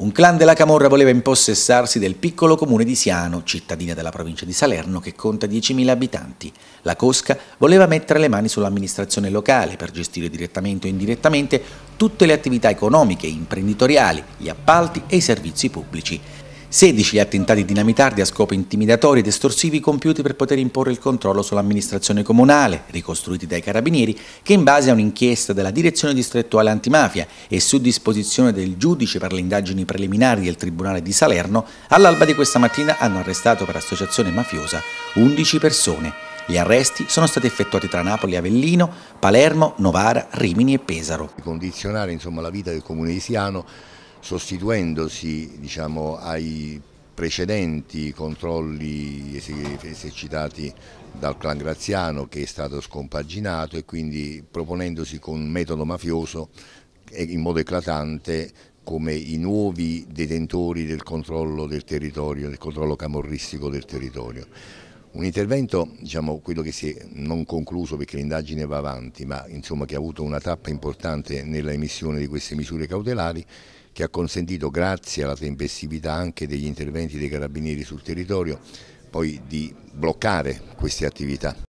Un clan della Camorra voleva impossessarsi del piccolo comune di Siano, cittadina della provincia di Salerno che conta 10.000 abitanti. La Cosca voleva mettere le mani sull'amministrazione locale per gestire direttamente o indirettamente tutte le attività economiche, imprenditoriali, gli appalti e i servizi pubblici. 16 gli attentati dinamitardi a scopo intimidatori ed estorsivi compiuti per poter imporre il controllo sull'amministrazione comunale, ricostruiti dai carabinieri, che in base a un'inchiesta della Direzione Distrettuale Antimafia e su disposizione del giudice per le indagini preliminari del Tribunale di Salerno, all'alba di questa mattina hanno arrestato per associazione mafiosa 11 persone. Gli arresti sono stati effettuati tra Napoli e Avellino, Palermo, Novara, Rimini e Pesaro. Condizionare insomma, la vita del comune di Siano sostituendosi diciamo, ai precedenti controlli esercitati dal clan Graziano che è stato scompaginato e quindi proponendosi con metodo mafioso in modo eclatante come i nuovi detentori del controllo del territorio, del controllo camorristico del territorio. Un intervento, diciamo, quello che si è non concluso perché l'indagine va avanti, ma insomma, che ha avuto una tappa importante nella emissione di queste misure cautelari che ha consentito, grazie alla tempestività anche degli interventi dei carabinieri sul territorio, poi di bloccare queste attività.